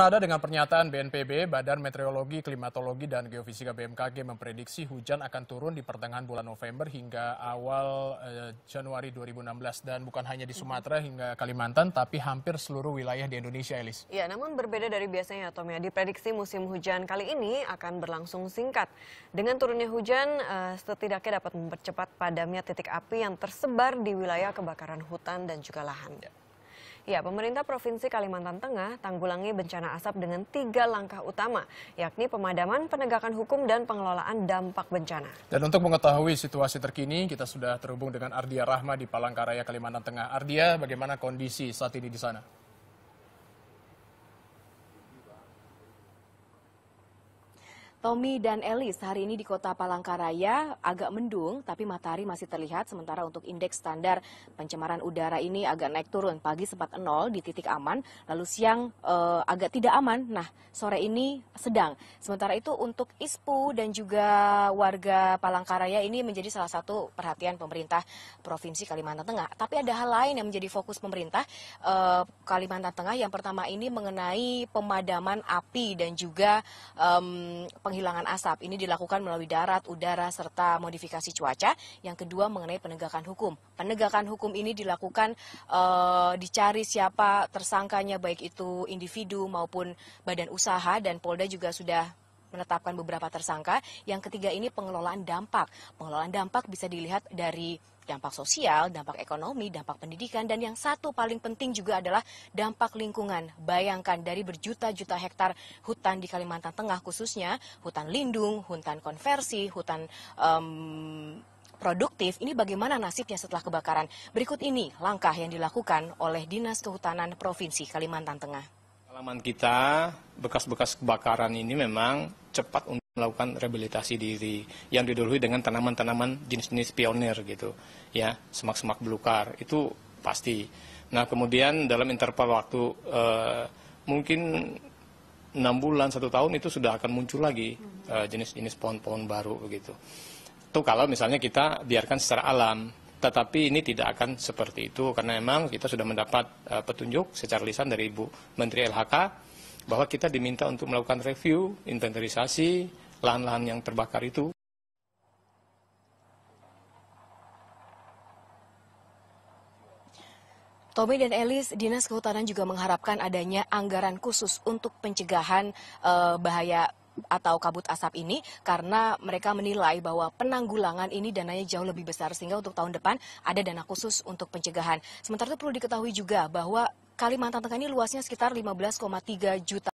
Nada dengan pernyataan BNPB, Badan Meteorologi, Klimatologi, dan Geofisika BMKG memprediksi hujan akan turun di pertengahan bulan November hingga awal eh, Januari 2016. Dan bukan hanya di Sumatera hingga Kalimantan, tapi hampir seluruh wilayah di Indonesia, Elis. Ya, namun berbeda dari biasanya, Tom, ya. Diprediksi musim hujan kali ini akan berlangsung singkat. Dengan turunnya hujan, eh, setidaknya dapat mempercepat padamnya titik api yang tersebar di wilayah kebakaran hutan dan juga lahan. Ya. Ya, pemerintah Provinsi Kalimantan Tengah tanggulangi bencana asap dengan tiga langkah utama, yakni pemadaman, penegakan hukum, dan pengelolaan dampak bencana. Dan untuk mengetahui situasi terkini, kita sudah terhubung dengan Ardia Rahma di Palangkaraya, Kalimantan Tengah. Ardia, bagaimana kondisi saat ini di sana? Tommy dan Elis hari ini di kota Palangkaraya agak mendung tapi matahari masih terlihat sementara untuk indeks standar pencemaran udara ini agak naik turun. Pagi sempat nol di titik aman lalu siang eh, agak tidak aman. Nah sore ini sedang. Sementara itu untuk ISPU dan juga warga Palangkaraya ini menjadi salah satu perhatian pemerintah Provinsi Kalimantan Tengah. Tapi ada hal lain yang menjadi fokus pemerintah eh, Kalimantan Tengah yang pertama ini mengenai pemadaman api dan juga eh, penghilangan asap ini dilakukan melalui darat, udara, serta modifikasi cuaca. Yang kedua mengenai penegakan hukum. Penegakan hukum ini dilakukan e, dicari siapa tersangkanya baik itu individu maupun badan usaha dan Polda juga sudah menetapkan beberapa tersangka. Yang ketiga ini pengelolaan dampak. Pengelolaan dampak bisa dilihat dari dampak sosial, dampak ekonomi, dampak pendidikan, dan yang satu paling penting juga adalah dampak lingkungan. Bayangkan dari berjuta-juta hektar hutan di Kalimantan Tengah khususnya, hutan lindung, hutan konversi, hutan um, produktif, ini bagaimana nasibnya setelah kebakaran? Berikut ini langkah yang dilakukan oleh Dinas Kehutanan Provinsi Kalimantan Tengah. Alaman kita, bekas-bekas kebakaran ini memang cepat untuk melakukan rehabilitasi diri yang didahului dengan tanaman-tanaman jenis-jenis pionir gitu ya semak-semak belukar itu pasti nah kemudian dalam interval waktu eh, mungkin enam bulan satu tahun itu sudah akan muncul lagi eh, jenis-jenis pohon-pohon baru begitu itu kalau misalnya kita biarkan secara alam tetapi ini tidak akan seperti itu karena memang kita sudah mendapat uh, petunjuk secara lisan dari Ibu Menteri LHK bahwa kita diminta untuk melakukan review inventarisasi lahan-lahan yang terbakar itu. Tommy dan Elis, Dinas Kehutanan juga mengharapkan adanya anggaran khusus untuk pencegahan uh, bahaya atau kabut asap ini karena mereka menilai bahwa penanggulangan ini dananya jauh lebih besar sehingga untuk tahun depan ada dana khusus untuk pencegahan. Sementara itu perlu diketahui juga bahwa Kalimantan Tengah ini luasnya sekitar 15,3 juta